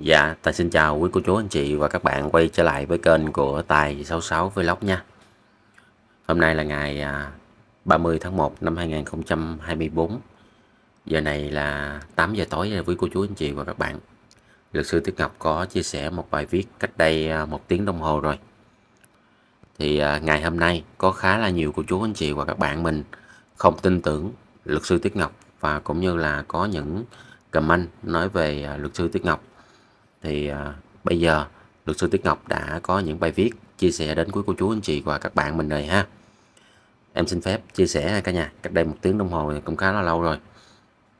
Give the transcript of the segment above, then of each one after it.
Dạ, Tài xin chào quý cô chú anh chị và các bạn quay trở lại với kênh của Tài 66 Vlog nha. Hôm nay là ngày 30 à, tháng 1 năm 2024. Giờ này là 8 giờ tối với cô chú anh chị và các bạn. Luật sư Tuyết Ngọc có chia sẻ một bài viết cách đây à, một tiếng đồng hồ rồi. Thì à, ngày hôm nay có khá là nhiều cô chú anh chị và các bạn mình không tin tưởng luật sư Tuyết Ngọc và cũng như là có những comment nói về luật sư Tuyết Ngọc thì à, bây giờ luật sư Tuyết Ngọc đã có những bài viết chia sẻ đến quý cô chú anh chị và các bạn mình rồi ha em xin phép chia sẻ cả nhà cách đây một tiếng đồng hồ cũng khá là lâu rồi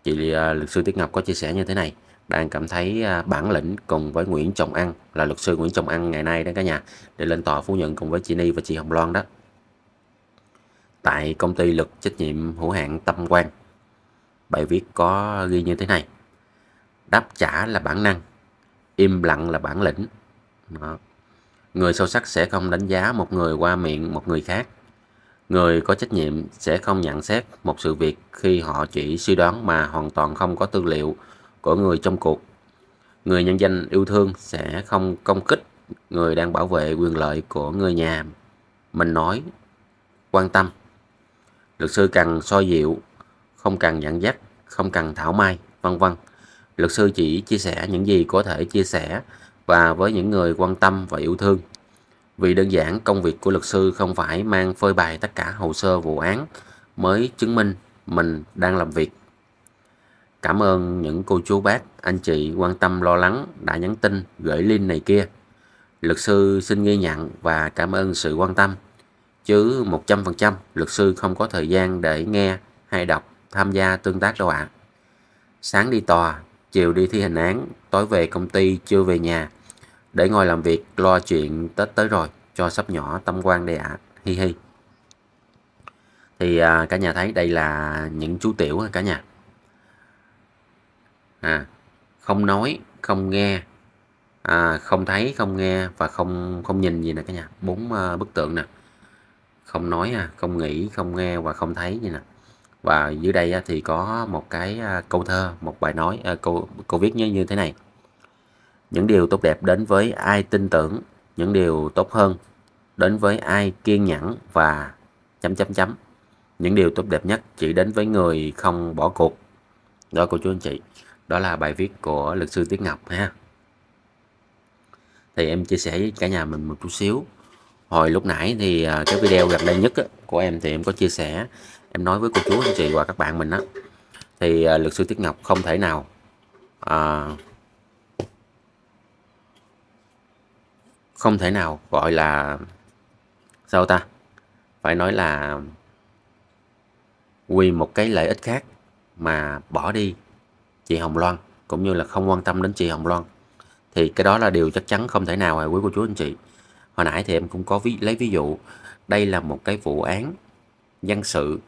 chị à, luật sư Tuyết Ngọc có chia sẻ như thế này đang cảm thấy à, bản lĩnh cùng với Nguyễn Trọng An là luật sư Nguyễn Trọng An ngày nay đó cả nhà để lên tòa phủ nhận cùng với chị Ni và chị Hồng Loan đó tại công ty luật trách nhiệm hữu hạn Tâm Quang bài viết có ghi như thế này đáp trả là bản năng im lặng là bản lĩnh Đó. người sâu sắc sẽ không đánh giá một người qua miệng một người khác người có trách nhiệm sẽ không nhận xét một sự việc khi họ chỉ suy đoán mà hoàn toàn không có tư liệu của người trong cuộc người nhân danh yêu thương sẽ không công kích người đang bảo vệ quyền lợi của người nhà mình nói quan tâm luật sư cần soi dịu không cần dẫn dắt không cần thảo mai vân vân luật sư chỉ chia sẻ những gì có thể chia sẻ và với những người quan tâm và yêu thương. Vì đơn giản công việc của luật sư không phải mang phơi bày tất cả hồ sơ vụ án mới chứng minh mình đang làm việc. Cảm ơn những cô chú bác, anh chị quan tâm lo lắng đã nhắn tin, gửi link này kia. Luật sư xin ghi nhận và cảm ơn sự quan tâm. Chứ 100% luật sư không có thời gian để nghe hay đọc tham gia tương tác đâu ạ. À. Sáng đi tòa, chiều đi thi hành án, tối về công ty chưa về nhà. Để ngồi làm việc lo chuyện Tết tới rồi, cho sắp nhỏ tâm quan đây ạ. À. Hi hi. Thì à, cả nhà thấy đây là những chú tiểu cả nhà. À, không nói, không nghe, à, không thấy, không nghe và không không nhìn gì nè cả nhà. Bốn à, bức tượng nè. Không nói à, không nghĩ, không nghe và không thấy gì nè và dưới đây thì có một cái à, câu thơ một bài nói à, câu câu viết như như thế này những điều tốt đẹp đến với ai tin tưởng những điều tốt hơn đến với ai kiên nhẫn và chấm chấm chấm những điều tốt đẹp nhất chỉ đến với người không bỏ cuộc đó cô chú anh chị đó là bài viết của luật sư Tiết Ngọc ha thì em chia sẻ với cả nhà mình một chút xíu hồi lúc nãy thì à, cái video gần đây nhất của em thì em có chia sẻ em nói với cô chú anh chị và các bạn mình á thì à, luật sư Tiết Ngọc không thể nào à, không thể nào gọi là sao ta phải nói là vì một cái lợi ích khác mà bỏ đi chị Hồng Loan cũng như là không quan tâm đến chị Hồng Loan thì cái đó là điều chắc chắn không thể nào rồi quý cô chú anh chị hồi nãy thì em cũng có ví, lấy ví dụ đây là một cái vụ án dân sự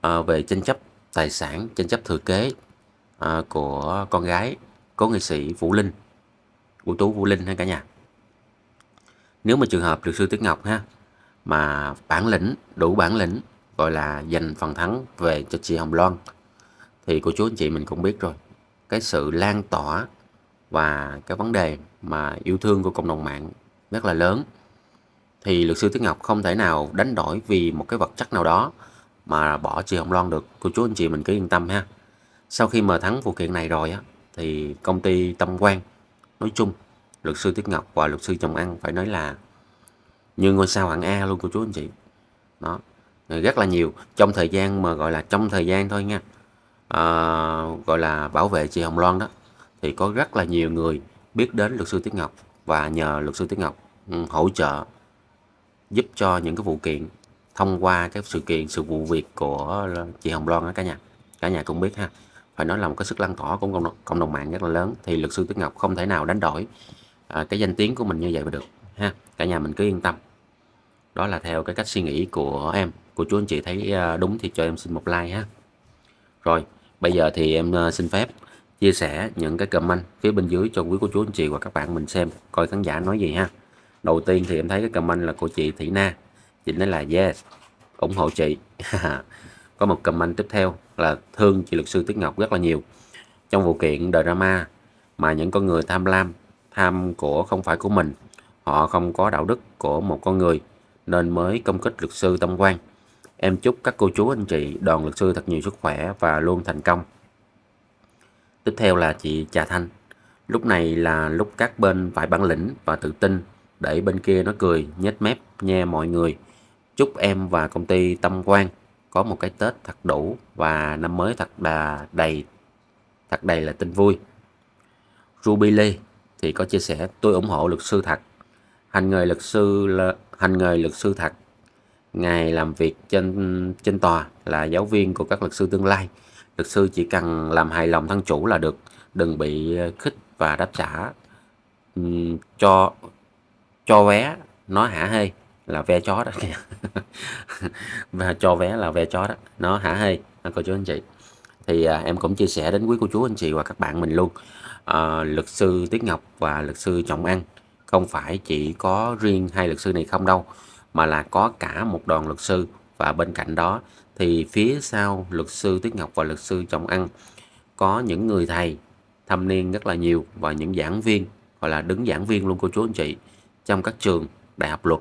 à, về tranh chấp tài sản tranh chấp thừa kế à, của con gái của nghệ sĩ Vũ Linh ưu tú Vũ Linh ha cả nhà nếu mà trường hợp luật sư Tuyết Ngọc ha mà bản lĩnh đủ bản lĩnh gọi là giành phần thắng về cho chị Hồng Loan thì cô chú anh chị mình cũng biết rồi cái sự lan tỏa và cái vấn đề mà yêu thương của cộng đồng mạng rất là lớn thì luật sư tiến Ngọc không thể nào đánh đổi vì một cái vật chất nào đó mà bỏ chị Hồng Loan được cô chú anh chị mình cứ yên tâm ha sau khi mà thắng vụ kiện này rồi á thì công ty Tâm Quang nói chung luật sư Tuyết Ngọc và luật sư Chồng an phải nói là như ngôi sao hạng A luôn cô chú anh chị đó rất là nhiều trong thời gian mà gọi là trong thời gian thôi nha à, gọi là bảo vệ chị Hồng Loan đó thì có rất là nhiều người biết đến luật sư Tuyết Ngọc và nhờ luật sư tiến Ngọc ừ, hỗ trợ giúp cho những cái vụ kiện thông qua cái sự kiện sự vụ việc của chị Hồng Loan á cả nhà cả nhà cũng biết ha phải nói là một cái sức lan tỏa của cộng đồng, cộng đồng mạng rất là lớn thì luật sư tiến Ngọc không thể nào đánh đổi à, cái danh tiếng của mình như vậy mà được ha cả nhà mình cứ yên tâm đó là theo cái cách suy nghĩ của em của chú anh chị thấy à, đúng thì cho em xin một like ha rồi bây giờ thì em à, xin phép chia sẻ những cái comment phía bên dưới cho quý cô chú anh chị và các bạn mình xem coi khán giả nói gì ha đầu tiên thì em thấy cái comment là cô chị Thị Na chị nói là yes ủng hộ chị có một comment tiếp theo là thương chị luật sư Tuyết Ngọc rất là nhiều trong vụ kiện drama mà những con người tham lam tham của không phải của mình họ không có đạo đức của một con người nên mới công kích luật sư Tâm quan em chúc các cô chú anh chị đoàn luật sư thật nhiều sức khỏe và luôn thành công Tiếp theo là chị Trà Thanh. Lúc này là lúc các bên phải bản lĩnh và tự tin để bên kia nó cười, nhếch mép nha mọi người. Chúc em và công ty Tâm Quang có một cái Tết thật đủ và năm mới thật đà đầy thật đầy là tin vui. Ruby Lee thì có chia sẻ tôi ủng hộ luật sư thật. Hành nghề luật sư là hành nghề luật sư thật. ngày làm việc trên trên tòa là giáo viên của các luật sư tương lai Luật sư chỉ cần làm hài lòng thân chủ là được, đừng bị ờ, khích và đáp trả uhm, cho cho vé nó hả hê là ve chó đó và cho vé là ve chó đó nó hả hê à, cô chú anh chị thì à, em cũng chia sẻ đến quý cô chú anh chị và các bạn mình luôn à, luật sư Tiết Ngọc và luật sư Trọng An không phải chỉ có riêng hai luật sư này không đâu mà là có cả một đoàn luật sư và bên cạnh đó thì phía sau luật sư Tuyết Ngọc và luật sư Trọng Ăn có những người thầy thâm niên rất là nhiều và những giảng viên gọi là đứng giảng viên luôn cô chú anh chị trong các trường đại học luật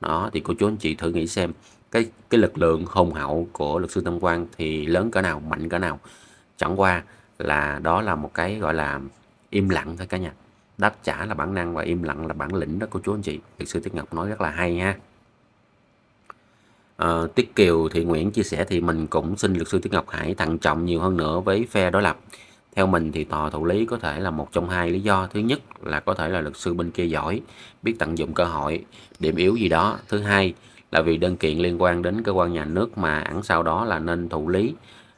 đó thì cô chú anh chị thử nghĩ xem cái cái lực lượng hùng hậu của luật sư Tâm Quang thì lớn cỡ nào mạnh cỡ nào chẳng qua là đó là một cái gọi là im lặng thôi cả nhà đáp trả là bản năng và im lặng là bản lĩnh đó cô chú anh chị luật sư Tuyết Ngọc nói rất là hay ha Ờ, Tiết Kiều Thị Nguyễn chia sẻ thì mình cũng xin luật sư Tiết Ngọc Hải thận trọng nhiều hơn nữa với phe đối lập. Theo mình thì tòa thụ lý có thể là một trong hai lý do. Thứ nhất là có thể là luật sư bên kia giỏi, biết tận dụng cơ hội, điểm yếu gì đó. Thứ hai là vì đơn kiện liên quan đến cơ quan nhà nước mà ẩn sau đó là nên thụ lý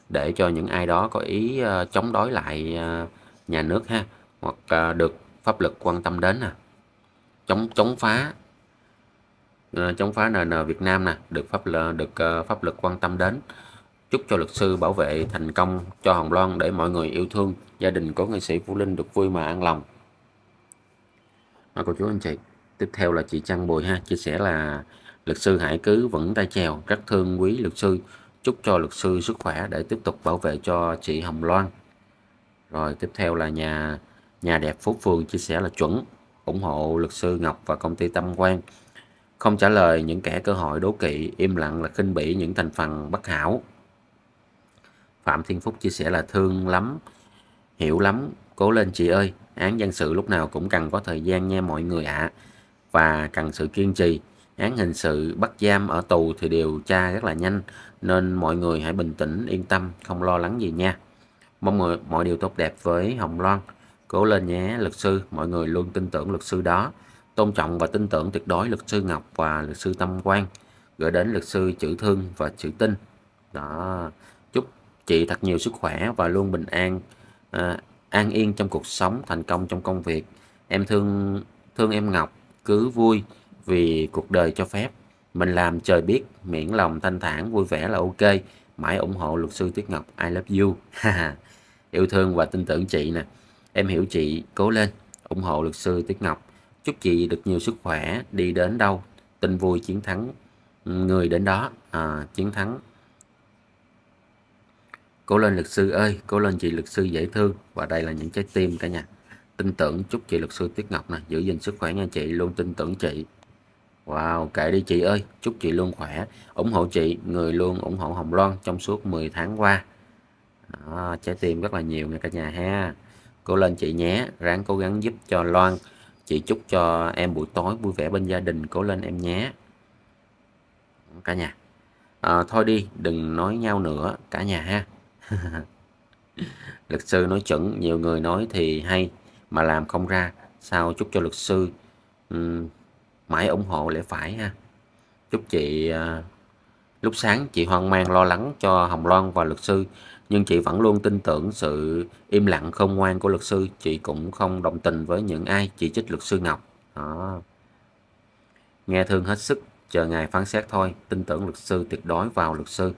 để cho những ai đó có ý ờ, chống đối lại ờ, nhà nước ha hoặc được pháp luật quan tâm đến à chống chống phá Ờ, chống phá nn ờ, Việt Nam nè được pháp luật được ờ, pháp luật quan tâm đến chúc cho luật sư bảo vệ thành công cho Hồng Loan để mọi người yêu thương gia đình có nghệ sĩ Vũ Linh được vui mà an lòng à, cô chú anh chị tiếp theo là chị trang Bùi ha chia sẻ là luật sư Hải cứ vẫn tay chèo rất thương quý luật sư chúc cho luật sư sức khỏe để tiếp tục bảo vệ cho chị Hồng Loan rồi tiếp theo là nhà nhà đẹp Phú Phương chia sẻ là chuẩn ủng hộ luật sư Ngọc và công ty Tâm Quang không trả lời những kẻ cơ hội đố kỵ, im lặng là khinh bỉ những thành phần bất hảo. Phạm Thiên Phúc chia sẻ là thương lắm, hiểu lắm, cố lên chị ơi, án dân sự lúc nào cũng cần có thời gian nha mọi người ạ, à. và cần sự kiên trì. Án hình sự bắt giam ở tù thì điều tra rất là nhanh, nên mọi người hãy bình tĩnh, yên tâm, không lo lắng gì nha. Mong mọi điều tốt đẹp với Hồng Loan. Cố lên nhé, luật sư, mọi người luôn tin tưởng luật sư đó tôn trọng và tin tưởng tuyệt đối luật sư Ngọc và luật sư Tâm Quang gửi đến luật sư chữ thương và chữ tinh đó chúc chị thật nhiều sức khỏe và luôn bình an à, an yên trong cuộc sống thành công trong công việc em thương thương em Ngọc cứ vui vì cuộc đời cho phép mình làm trời biết miễn lòng thanh thản vui vẻ là ok mãi ủng hộ luật sư Tuyết Ngọc I love you yêu thương và tin tưởng chị nè em hiểu chị cố lên ủng hộ luật sư Tuyết Ngọc chúc chị được nhiều sức khỏe đi đến đâu tin vui chiến thắng ừ, người đến đó à, chiến thắng cố lên luật sư ơi cố lên chị luật sư dễ thương và đây là những trái tim cả nhà tin tưởng chúc chị luật sư tuyết ngọc này giữ gìn sức khỏe nha chị luôn tin tưởng chị wow kệ đi chị ơi chúc chị luôn khỏe ủng hộ chị người luôn ủng hộ hồng loan trong suốt 10 tháng qua đó, trái tim rất là nhiều nha cả nhà ha cố lên chị nhé ráng cố gắng giúp cho loan chị chúc cho em buổi tối vui vẻ bên gia đình cố lên em nhé cả nhà à, thôi đi đừng nói nhau nữa cả nhà ha luật sư nói chuẩn nhiều người nói thì hay mà làm không ra sao chúc cho luật sư um, mãi ủng hộ lẽ phải ha chúc chị uh, lúc sáng chị hoang mang lo lắng cho hồng loan và luật sư nhưng chị vẫn luôn tin tưởng sự im lặng không ngoan của luật sư chị cũng không đồng tình với những ai chỉ trích luật sư Ngọc đó nghe thương hết sức chờ ngày phán xét thôi tin tưởng luật sư tuyệt đối vào luật sư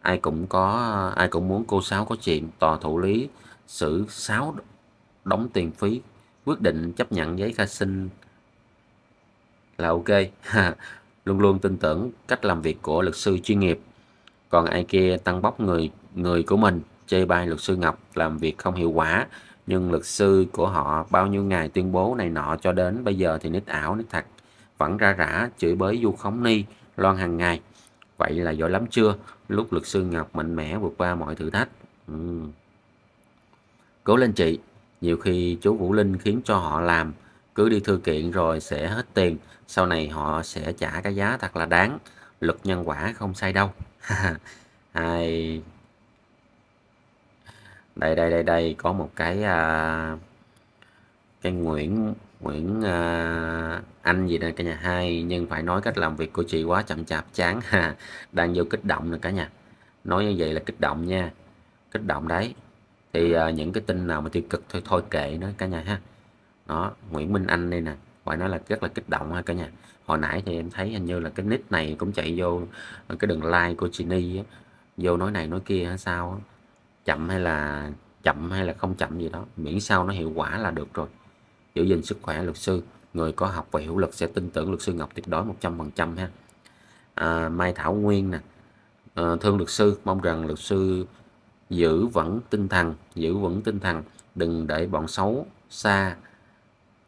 ai cũng có ai cũng muốn cô sáu có chuyện tòa thụ lý xử sáu đóng tiền phí quyết định chấp nhận giấy khai sinh là ok luôn luôn tin tưởng cách làm việc của luật sư chuyên nghiệp còn ai kia tăng bóc người người của mình chê bai luật sư Ngọc làm việc không hiệu quả nhưng luật sư của họ bao nhiêu ngày tuyên bố này nọ cho đến bây giờ thì nít ảo nít thật vẫn ra rã chửi bới du khống ni loan hàng ngày vậy là giỏi lắm chưa lúc luật sư Ngọc mạnh mẽ vượt qua mọi thử thách ừ. cố lên chị nhiều khi chú Vũ Linh khiến cho họ làm cứ đi thư kiện rồi sẽ hết tiền sau này họ sẽ trả cái giá thật là đáng luật nhân quả không sai đâu hai đây đây đây đây có một cái à, cái Nguyễn Nguyễn à, anh gì đây cả nhà hai nhưng phải nói cách làm việc của chị quá chậm chạp chán ha đang vô kích động rồi cả nhà nói như vậy là kích động nha kích động đấy thì à, những cái tin nào mà tiêu cực thôi thôi kệ nó cả nhà ha đó Nguyễn Minh Anh đây nè phải nói là rất là kích động ha cả nhà hồi nãy thì em thấy hình như là cái nick này cũng chạy vô ờ, cái đường like của chị á. vô nói này nói kia hay sao chậm hay là chậm hay là không chậm gì đó miễn sao nó hiệu quả là được rồi giữ gìn sức khỏe luật sư người có học và hiểu lực sẽ tin tưởng luật sư Ngọc tuyệt đối 100% ha à, Mai Thảo Nguyên nè à, ờ, thương luật sư mong rằng luật sư giữ vững tinh thần giữ vững tinh thần đừng để bọn xấu xa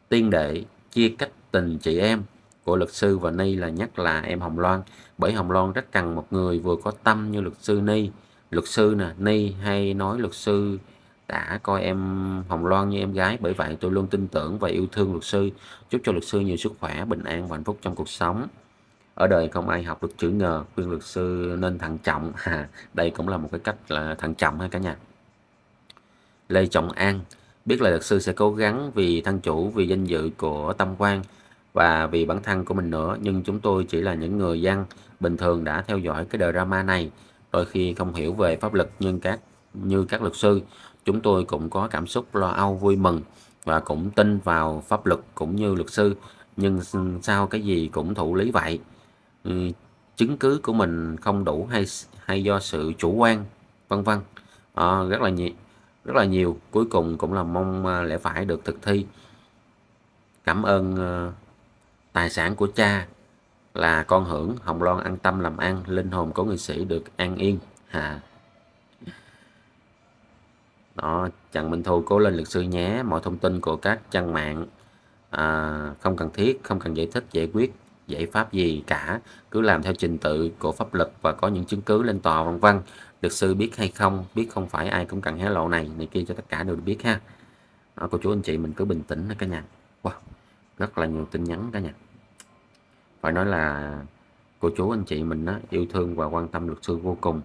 tiên đệ chia cách tình chị em của luật sư và Ni là nhắc là em Hồng Loan bởi Hồng Loan rất cần một người vừa có tâm như luật sư Ni luật sư nè Ni hay nói luật sư đã coi em Hồng Loan như em gái bởi vậy tôi luôn tin tưởng và yêu thương luật sư chúc cho luật sư nhiều sức khỏe bình an và hạnh phúc trong cuộc sống ở đời không ai học được chữ ngờ khuyên luật sư nên thận trọng à, đây cũng là một cái cách là thận trọng ha cả nhà Lê Trọng An biết là luật sư sẽ cố gắng vì thân chủ vì danh dự của Tâm Quang và vì bản thân của mình nữa nhưng chúng tôi chỉ là những người dân bình thường đã theo dõi cái drama này đôi khi không hiểu về pháp luật nhưng các như các luật sư chúng tôi cũng có cảm xúc lo âu vui mừng và cũng tin vào pháp luật cũng như luật sư nhưng sao cái gì cũng thụ lý vậy ừ, chứng cứ của mình không đủ hay hay do sự chủ quan vân vân à, rất là nhiều rất là nhiều cuối cùng cũng là mong à, lẽ phải được thực thi cảm ơn à, Tài sản của cha là con hưởng, Hồng Loan an tâm làm ăn, linh hồn của người sĩ được an yên. hà Đó, Trần Minh Thu cố lên luật sư nhé. Mọi thông tin của các trang mạng à, không cần thiết, không cần giải thích, giải quyết giải pháp gì cả cứ làm theo trình tự của pháp luật và có những chứng cứ lên tòa vân vân luật sư biết hay không biết không phải ai cũng cần hé lộ này này kia cho tất cả đều biết ha à, cô chú anh chị mình cứ bình tĩnh nha cả nhà wow rất là nhiều tin nhắn cả nhà phải nói là cô chú anh chị mình đó, yêu thương và quan tâm luật sư vô cùng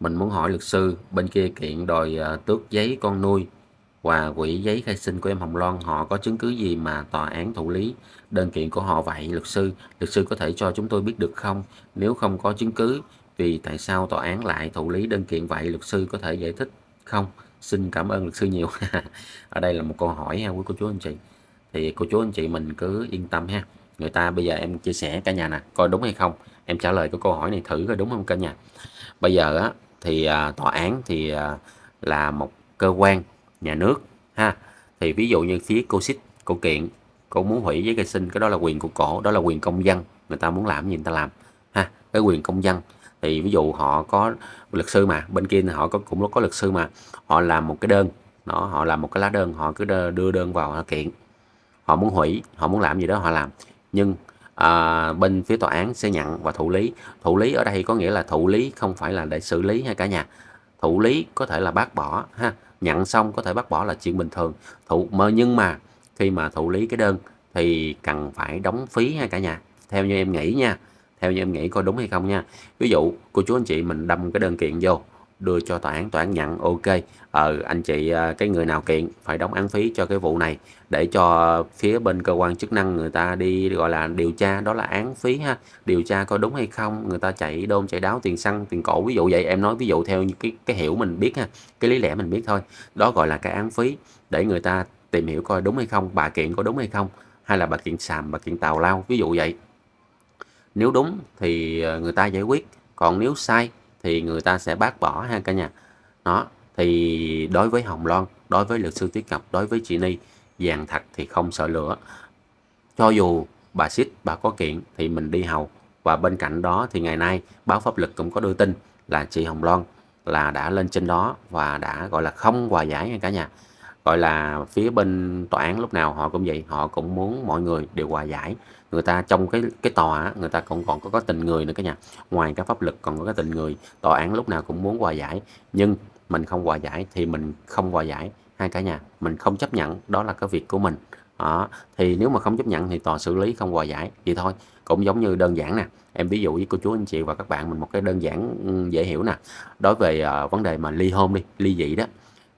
mình muốn hỏi luật sư bên kia kiện đòi ờ, tước giấy con nuôi và quỹ giấy khai sinh của em Hồng Loan họ có chứng cứ gì mà tòa án thụ lý đơn kiện của họ vậy luật sư luật sư có thể cho chúng tôi biết được không nếu không có chứng cứ vì tại sao tòa án lại thụ lý đơn kiện vậy luật sư có thể giải thích không xin cảm ơn luật sư nhiều ở đây là một câu hỏi ha quý cô chú anh chị thì cô chú anh chị mình cứ yên tâm ha người ta bây giờ em chia sẻ cả nhà nè coi đúng hay không em trả lời cái câu hỏi này thử coi đúng không cả nhà bây giờ á thì à, tòa án thì à, là một cơ quan nhà nước ha thì ví dụ như phía cô xích cô kiện cô muốn hủy giấy khai sinh cái đó là quyền của cổ đó là quyền công dân người ta muốn làm gì người ta làm ha cái quyền công dân thì ví dụ họ có luật sư mà bên kia họ có cũng có luật sư mà họ làm một cái đơn đó họ làm một cái lá đơn họ cứ đưa đơn vào họ kiện họ muốn hủy họ muốn làm gì đó họ làm nhưng à, bên phía tòa án sẽ nhận và thụ lý thụ lý ở đây có nghĩa là thụ lý không phải là để xử lý hay cả nhà thụ lý có thể là bác bỏ ha nhận xong có thể bác bỏ là chuyện bình thường thụ mà nhưng mà khi mà thụ lý cái đơn thì cần phải đóng phí hay cả nhà theo như em nghĩ nha theo như em nghĩ coi đúng hay không nha ví dụ cô chú anh chị mình đâm cái đơn kiện vô đưa cho tòa án tòa án nhận ok ờ anh chị ờ, cái người nào kiện phải đóng án phí cho cái vụ này để cho phía bên cơ quan chức năng người ta đi gọi là điều tra đó là án phí ha điều tra coi đúng hay không người ta chạy đôn chạy đáo tiền xăng tiền cổ ví dụ vậy em nói ví dụ theo cái cái hiểu mình biết ha cái lý lẽ mình biết thôi đó gọi là cái án phí để người ta tìm hiểu coi đúng hay không bà kiện có đúng hay không hay là bà kiện xàm bà kiện tào lao ví dụ vậy nếu đúng thì ờ, người ta giải quyết còn nếu sai thì người ta sẽ bác bỏ ha cả nhà đó thì đối với hồng loan đối với luật sư tuyết Cập đối với chị ni vàng thật thì không sợ lửa cho dù bà xích bà có kiện thì mình đi hầu và bên cạnh đó thì ngày nay báo pháp lực cũng có đưa tin là chị hồng loan là đã lên trên đó và đã gọi là không hòa giải nha cả nhà gọi là phía bên tòa án lúc nào họ cũng vậy họ cũng muốn mọi người đều hòa giải người ta trong cái cái tòa người ta cũng còn có, có tình người nữa cả nhà ngoài cái pháp lực còn có cái tình người tòa án lúc nào cũng muốn hòa giải nhưng mình không hòa giải thì mình không hòa giải hai cả nhà mình không chấp nhận đó là cái việc của mình đó. thì nếu mà không chấp nhận thì tòa xử lý không hòa giải vậy thôi cũng giống như đơn giản nè em ví dụ với cô chú anh chị và các bạn mình một cái đơn giản dễ hiểu nè đối về uh, vấn đề mà ly hôn đi ly dị đó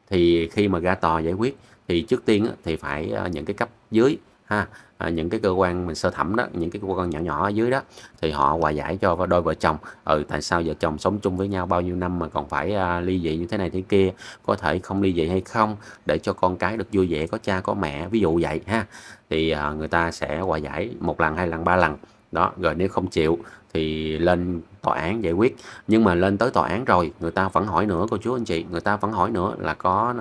thì khi mà ra tòa giải quyết thì trước tiên thì phải ờ, những cái cấp dưới ha à, những cái cơ quan mình sơ thẩm đó những cái cơ quan nhỏ nhỏ ở dưới đó thì họ hòa giải cho đôi vợ chồng ừ tại sao vợ chồng sống chung với nhau bao nhiêu năm mà còn phải à, ly dị như thế này thế kia có thể không ly dị hay không để cho con cái được vui vẻ có cha có mẹ ví dụ vậy ha thì à, người ta sẽ hòa giải một lần hai lần ba lần đó rồi nếu không chịu thì lên tòa án giải quyết nhưng mà lên tới tòa án rồi người ta vẫn hỏi nữa cô chú anh chị người ta vẫn hỏi nữa là có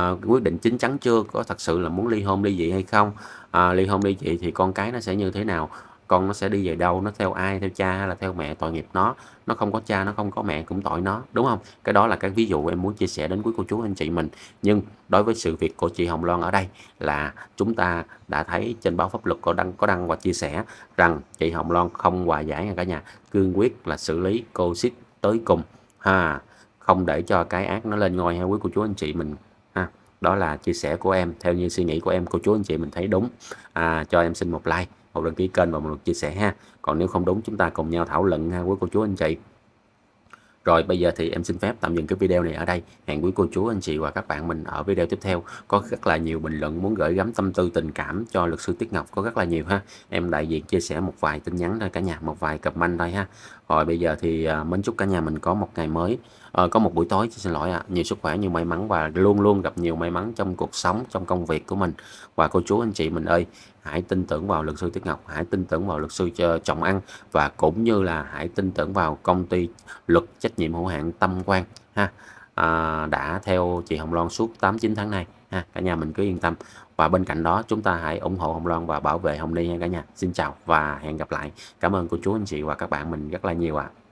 uh, quyết định chính chắn chưa có thật sự là muốn ly hôn ly dị hay không uh, ly hôn ly dị thì con cái nó sẽ như thế nào con nó sẽ đi về đâu nó theo ai theo cha hay là theo mẹ tội nghiệp nó nó không có cha nó không có mẹ cũng tội nó đúng không cái đó là cái ví dụ em muốn chia sẻ đến quý cô chú anh chị mình nhưng đối với sự việc của chị Hồng Loan ở đây là chúng ta đã thấy trên báo pháp luật có đăng có đăng và chia sẻ rằng chị Hồng Loan không hòa giải nha cả nhà cương quyết là xử lý cô xích tới cùng ha không để cho cái ác nó lên ngôi ha quý cô chú anh chị mình ha đó là chia sẻ của em theo như suy nghĩ của em cô chú anh chị mình thấy đúng à, cho em xin một like một đăng ký kênh và một lượt chia sẻ ha còn nếu không đúng chúng ta cùng nhau thảo luận ha với cô chú anh chị rồi bây giờ thì em xin phép tạm dừng cái video này ở đây. Hẹn quý cô chú anh chị và các bạn mình ở video tiếp theo. Có rất là nhiều bình luận muốn gửi gắm tâm tư tình cảm cho luật sư Tiết Ngọc có rất là nhiều ha. Em đại diện chia sẻ một vài tin nhắn thôi cả nhà, một vài comment thôi ha. Rồi bây giờ thì à, mến chúc cả nhà mình có một ngày mới, à, có một buổi tối, xin lỗi ạ, à, nhiều sức khỏe, nhiều may mắn và luôn luôn gặp nhiều may mắn trong cuộc sống, trong công việc của mình. Và cô chú anh chị mình ơi, hãy tin tưởng vào luật sư Tuyết Ngọc, hãy tin tưởng vào luật sư ờ, Trọng Ăn và cũng như là hãy tin tưởng vào công ty luật trách nhiệm hữu hạn Tâm quan ha. À, đã theo chị Hồng Loan suốt 8 9 tháng nay ha cả nhà mình cứ yên tâm và bên cạnh đó chúng ta hãy ủng hộ Hồng Loan và bảo vệ Hồng Ly nha cả nhà xin chào và hẹn gặp lại cảm ơn cô chú anh chị và các bạn mình rất là nhiều ạ à.